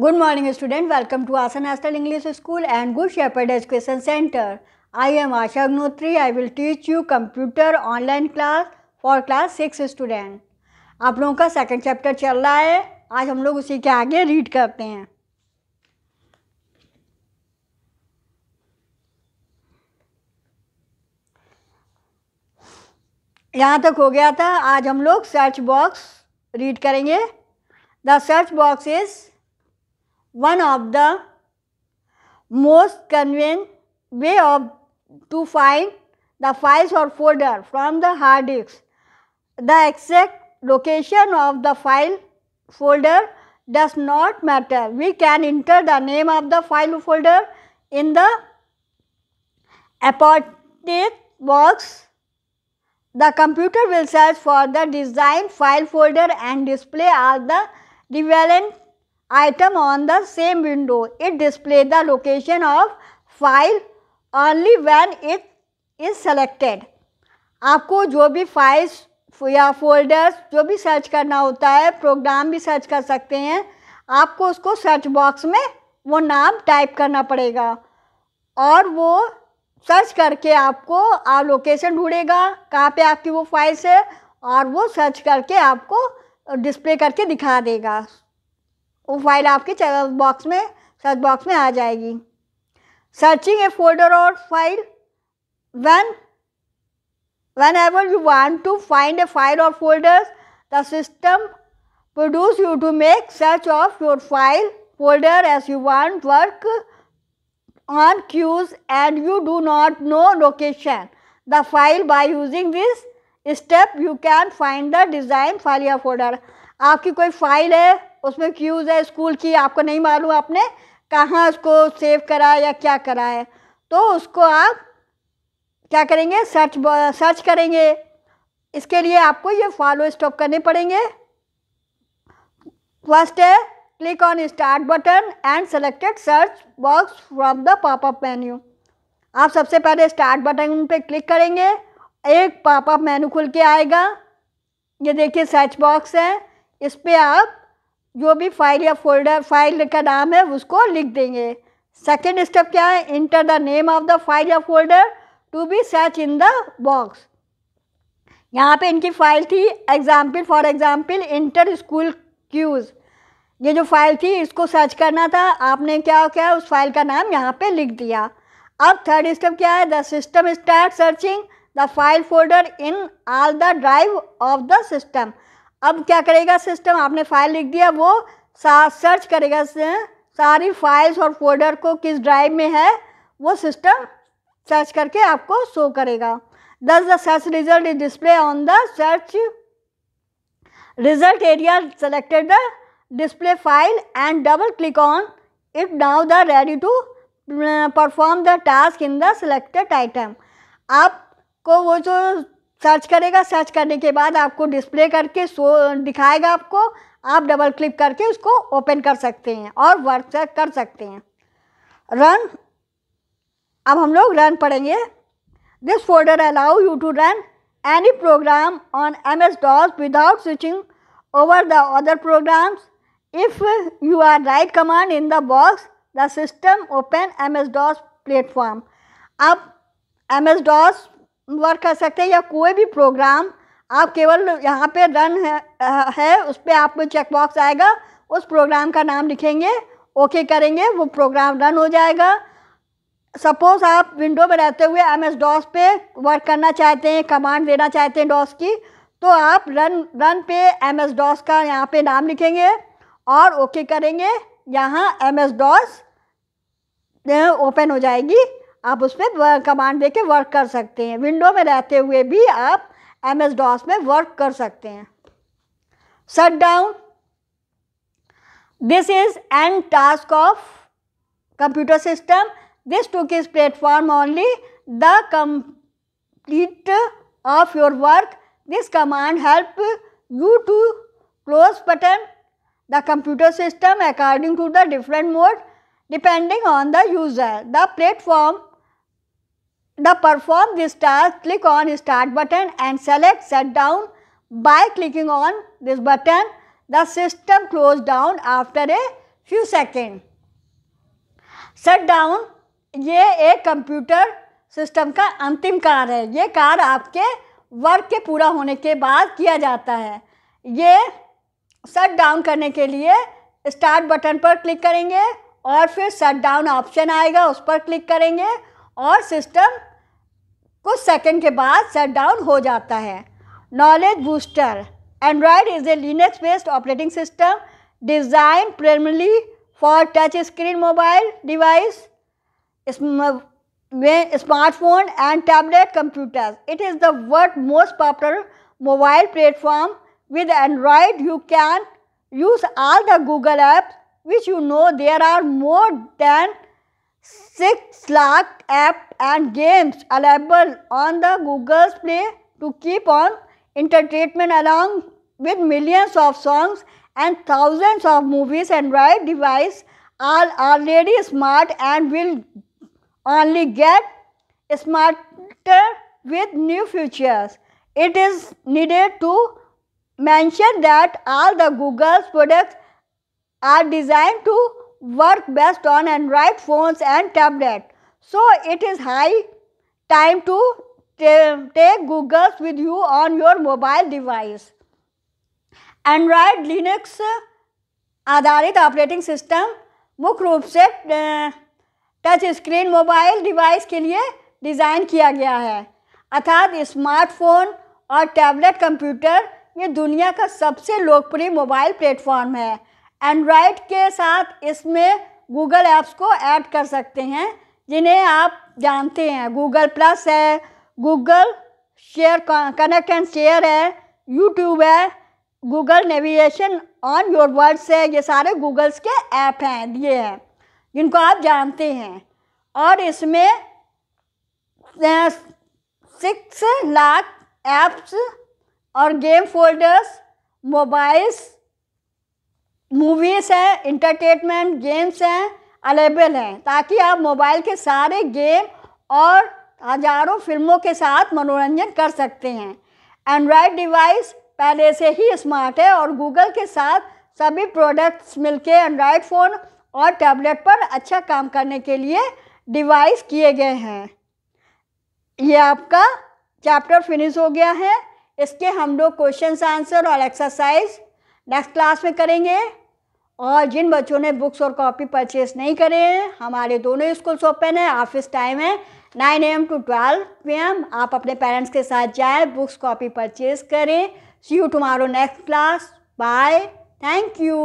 Good morning student welcome to आसन एस्टल English school and Good Shepherd education centre I am Asha Agnihotri I will teach you computer online class for class six student आप लोगों का second chapter चल रहा है आज हम लोग उसी के आगे रीड करते हैं यहाँ तक हो गया था आज हम लोग सर्च बॉक्स रीड करेंगे the search box is one of the most convenient way of to find the files or folder from the hard disk. The exact location of the file folder does not matter. We can enter the name of the file folder in the appropriate box. The computer will search for the desired file folder and display all the relevant item on the same window. It display the location of file only when it is selected. आपको जो भी files या folders जो भी search करना होता है programme भी सर्च कर सकते हैं आपको उसको सर्च बॉक्स में वो नाम टाइप करना पड़ेगा और वो सर्च करके आपको आप लोकेशन ढूंढेगा कहाँ पे आपकी वो फाइल्स है और वो सर्च करके आपको डिस्प्ले करके दिखा देगा वो फाइल आपके बॉक्स में सर्च बॉक्स में आ जाएगी सर्चिंग ए फोल्डर और file one one ever you want to find a file और folder the system produce you to make search of your file folder as you want work on cause and you do not know location the file by using this step you can find the design file या folder आपकी कोई file है उसमें queues है school की आपको नहीं मालूम आपने कहाँ उसको सेव करा या क्या करा है तो उसको आप क्या करेंगे सर्च सर्च करेंगे इसके लिए आपको ये फॉलो स्टॉप करने पड़ेंगे फर्स्ट है click on start button and selected search box from the popup menu आप सबसे पहले स्टार्ट बटन पे क्लिक करेंगे एक पॉपअप मेन्यू खुल के आएगा ये देखिए सर्च बॉक्स है इस पर आप जो भी फाइल या फोल्डर फाइल का नाम है उसको लिख देंगे सेकेंड स्टेप क्या है enter the name of the file या folder to be search in the box यहाँ पे इनकी फाइल थी example for example enter school cues ये जो फाइल थी इसको सर्च करना था आपने क्या क्या उस फाइल का नाम यहाँ पे लिख दिया अब थर्ड स्टेप क्या है the system start searching the file folder in all the drive of the system अब क्या करेगा सिस्टम आपने फाइल लिख दिया वो सर्च करेगा सारी फाइल्स और फोल्डर को किस ड्राइव में है वो सिस्टम सर्च करके आपको शो करेगा दस the search result is display on the search result area selected the display file and double click on it now the ready to perform the task in the selected item आपको वो जो search करेगा search करने के बाद आपको display करके सो दिखाएगा आपको आप डबल क्लिक करके उसको ओपन कर सकते हैं और वर्क कर सकते हैं रन अब हम लोग रन पढ़ेंगे this folder allow you to run any program on M S DOS without switching the other programs if you are write command in the box the system open M S DOS platform अब M S DOS work कर सकते हैं या कोई भी programme आप केवल यहाँ पे रन है, है उस पर आपको चेकबॉक्स आएगा उस प्रोग्राम का नाम लिखेंगे ओके करेंगे वो प्रोग्राम रन हो जाएगा सपोज़ आप विंडो में रहते हुए एम एस डॉस पे वर्क करना चाहते हैं कमांड देना चाहते हैं डॉस की तो आप रन रन पे एम एस डॉस का यहाँ पे नाम लिखेंगे और ओके करेंगे यहाँ एम एस डॉस ओपन हो जाएगी आप उसमें कमांड दे के वर्क कर सकते हैं विंडो में रहते हुए भी आप एम एस डॉस में वर्क कर सकते हैं shut down this is end task of computer system this to किस platform only the complete of your work this command help you to close button the computer system according to the different mode depending on the user the platform the perform this task, click on start button and select shutdown. By clicking on this button, the system close down after a few second. Shutdown ये एक computer system का अंतिम कार्य है ये कार्य आपके work के पूरा होने के बाद किया जाता है ये शट डाउन करने के लिए स्टार्ट बटन पर क्लिक करेंगे और फिर शट डाउन ऑप्शन आएगा उस पर क्लिक करेंगे और सिस्टम कुछ सेकंड के बाद सेट डाउन हो जाता है knowledge booster Android is a Linux based operating system design primarily for touch screen mobile device smartphone and tablet computer it is the world most popular mobile platform with Android you can use all the Google apps which you know there are more than 6 lakh apps and games available on the Google's Play to keep on entertainment along with millions of songs and thousands of movies and Android device are already smart and will only get smarter with new features. It is needed to mention that all the Google's products are designed to work best on Android phones and tablet. So it is high time to take Google with you on your mobile device. Android linux आधारित operating system मुख्य रूप से touch screen mobile device के लिए design किया गया है अर्थात स्मार्टफोन और टैबलेट कंप्यूटर ये दुनिया का सबसे लोकप्रिय मोबाइल प्लेटफॉर्म है एंड्रॉयड के साथ इसमें गूगल ऐप्स को ऐड कर सकते हैं जिन्हें आप जानते हैं गूगल प्लस है Google share connect and share है यूट्यूब है Google navigation on your words है ये सारे गूगल्स के ऐप हैं ये हैं जिनको आप जानते हैं और इसमें सिक्स लाख ऐप्स और गेम फोल्डर्स मोबाइल्स मूवीज़ हैं इंटरटेनमेंट गेम्स हैं अलेबल हैं ताकि आप मोबाइल के सारे गेम और हजारों फिल्मों के साथ मनोरंजन कर सकते हैं एंड्रॉयड डिवाइस पहले से ही स्मार्ट है और गूगल के साथ सभी प्रोडक्ट्स मिलके एंड्रॉयड फ़ोन और टैबलेट पर अच्छा काम करने के लिए डिवाइस किए गए हैं ये आपका चैप्टर फिनिश हो गया है इसके हम लोग क्वेश्चन आंसर और एक्सरसाइज नेक्स्ट क्लास में करेंगे और जिन बच्चों ने बुक्स और कॉपी परचेस नहीं करे हैं हमारे दोनों स्कूल्स ओपन है ऑफिस टाइम है nine AM to twelve PM एम आप अपने पेरेंट्स के साथ जाए बुक्स कॉपी परचेज करें see you tomorrow next class bye thank you